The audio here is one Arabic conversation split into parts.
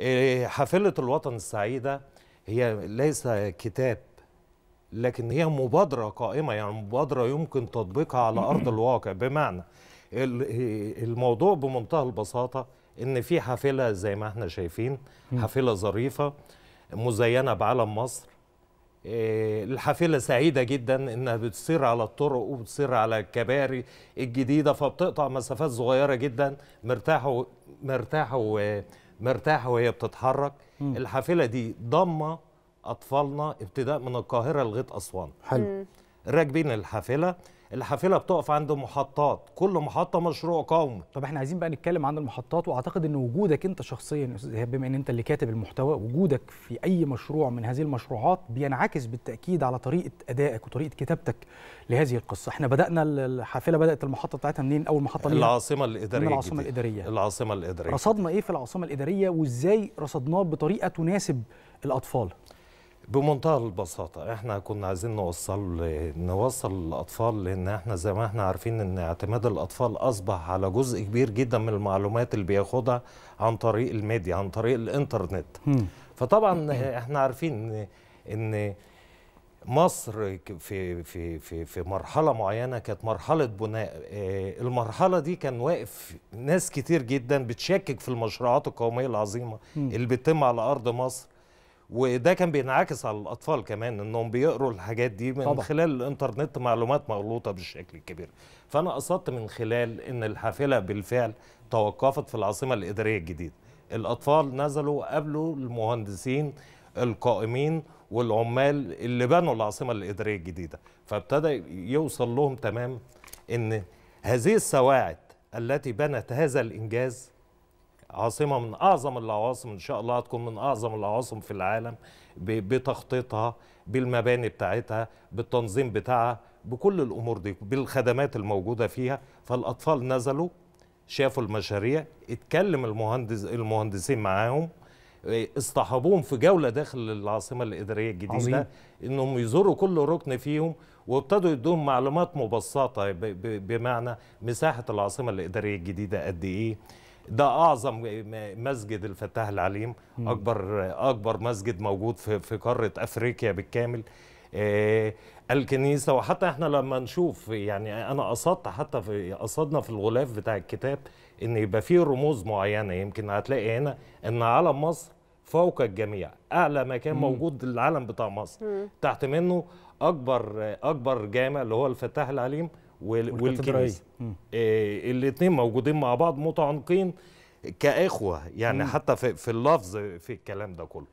آه، حافلة الوطن السعيدة هي ليس كتاب لكن هي مبادرة قائمة يعني مبادرة يمكن تطبيقها على أرض الواقع بمعنى الموضوع بمنتهى البساطة إن في حافلة زي ما احنا شايفين حافلة ظريفة مزينة بعلم مصر آه، الحافلة سعيدة جدا إنها بتصير على الطرق وبتصير على الكباري الجديدة فبتقطع مسافات صغيرة جدا مرتاحة مرتاحة مرتاحه وهي بتتحرك مم. الحافله دي ضمه اطفالنا ابتداء من القاهره لغايه اسوان حلو راكبين الحافله الحافله بتقف عند محطات كل محطه مشروع قومي طب احنا عايزين بقى نتكلم عن المحطات واعتقد ان وجودك انت شخصيا بما ان انت اللي كاتب المحتوى وجودك في اي مشروع من هذه المشروعات بينعكس بالتاكيد على طريقه ادائك وطريقه كتابتك لهذه القصه احنا بدانا الحافله بدات المحطه بتاعتها منين اول محطه ليها العاصمه الاداريه من العاصمه جديد. الاداريه العاصمه الاداريه رصدنا ايه في العاصمه الاداريه وازاي رصدناه بطريقه تناسب الاطفال بمنتهى البساطة احنا كنا عايزين نوصل نوصل الاطفال لان احنا زي ما احنا عارفين ان اعتماد الاطفال اصبح على جزء كبير جدا من المعلومات اللي بياخدها عن طريق الميديا عن طريق الانترنت م. فطبعا احنا عارفين ان مصر في في في في مرحله معينه كانت مرحله بناء آه، المرحله دي كان واقف ناس كتير جدا بتشكك في المشروعات القوميه العظيمه اللي بتتم على ارض مصر وده كان بينعكس على الاطفال كمان انهم بيقروا الحاجات دي من طبعا. خلال الانترنت معلومات مغلوطه بالشكل الكبير فانا قصدت من خلال ان الحافله بالفعل توقفت في العاصمه الاداريه الجديده الاطفال نزلوا قبلوا المهندسين القائمين والعمال اللي بنوا العاصمه الاداريه الجديده فابتدى يوصل لهم تمام ان هذه السواعد التي بنت هذا الانجاز عاصمه من اعظم العواصم ان شاء الله هتكون من اعظم العواصم في العالم بتخطيطها بالمباني بتاعتها بالتنظيم بتاعها بكل الامور دي بالخدمات الموجوده فيها فالاطفال نزلوا شافوا المشاريع اتكلم المهندس المهندسين معاهم آه، اصطحبوهم في جوله داخل العاصمه الاداريه الجديده عظيم. انهم يزوروا كل ركن فيهم وابتدوا يدوهم معلومات مبسطه بمعنى مساحه العاصمه الاداريه الجديده قد ايه ده اعظم مسجد الفتاح العليم اكبر اكبر مسجد موجود في في قاره افريقيا بالكامل آه، الكنيسه وحتى احنا لما نشوف يعني انا قصدت حتى في قصدنا في الغلاف بتاع الكتاب ان يبقى فيه رموز معينه يمكن هتلاقي هنا ان علم مصر فوق الجميع اعلى مكان مم. موجود العلم بتاع مصر مم. تحت منه اكبر اكبر جامع اللي هو الفتاح العليم والكنيسه إيه، الاثنين موجودين مع بعض متعانقين كاخوه يعني مم. حتى في, في اللفظ في الكلام ده كله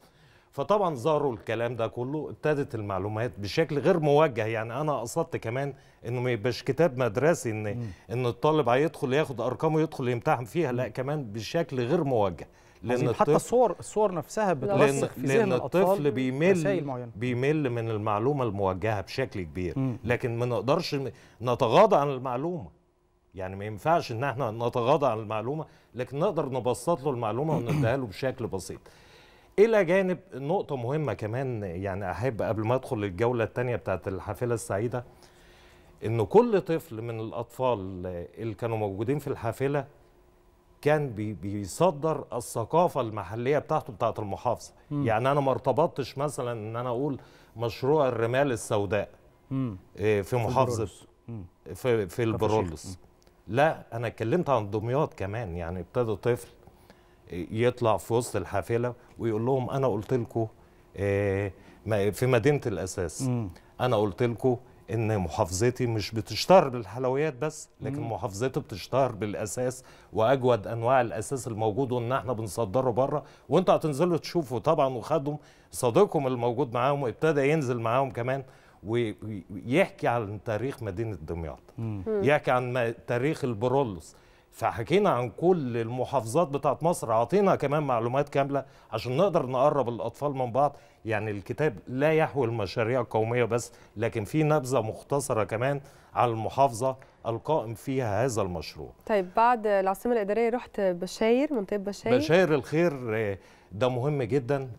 فطبعا ظهروا الكلام ده كله ابتدت المعلومات بشكل غير موجه يعني انا قصدت كمان انه ما يبقاش كتاب مدرسي ان مم. ان الطالب هيدخل ياخد ارقامه يدخل يمتحن فيها لا كمان بشكل غير موجه لان حتى الصور الصور نفسها بترسخ في ذهن الطفل بيمل بيمل من المعلومه الموجهه بشكل كبير م. لكن ما نقدرش نتغاضى عن المعلومه يعني ما ينفعش ان احنا نتغاضى عن المعلومه لكن نقدر نبسط له المعلومه ونديها له بشكل بسيط الى جانب نقطه مهمه كمان يعني احب قبل ما ادخل الجوله الثانيه بتاعت الحافله السعيده ان كل طفل من الاطفال اللي كانوا موجودين في الحافله كان بيصدر الثقافه المحليه بتاعته بتاعه المحافظه م. يعني انا ما ارتبطتش مثلا ان انا اقول مشروع الرمال السوداء م. آه، في محافظه في في البرولس لا انا اتكلمت عن دمياط كمان يعني ابتدى طفل آه، يطلع في وسط الحافله ويقول لهم انا قلت لكم آه، في مدينه الاساس انا قلت لكم ان محافظتي مش بتشتهر بالحلويات بس لكن مم. محافظتي بتشتهر بالاساس واجود انواع الاساس الموجود وان احنا بنصدره بره وانتوا هتنزلوا تشوفوا طبعا وخدهم صديقهم الموجود معاهم وابتدى ينزل معاهم كمان ويحكي عن تاريخ مدينه دمياط يحكي عن تاريخ البرولوس فحكينا عن كل المحافظات بتاعت مصر عطينا كمان معلومات كاملة عشان نقدر نقرب الأطفال من بعض يعني الكتاب لا يحوي المشاريع القومية بس لكن في نبذة مختصرة كمان على المحافظة القائم فيها هذا المشروع طيب بعد العاصمة الإدارية رحت بشاير منطقة بشاير بشاير الخير آه، ده مهم جدا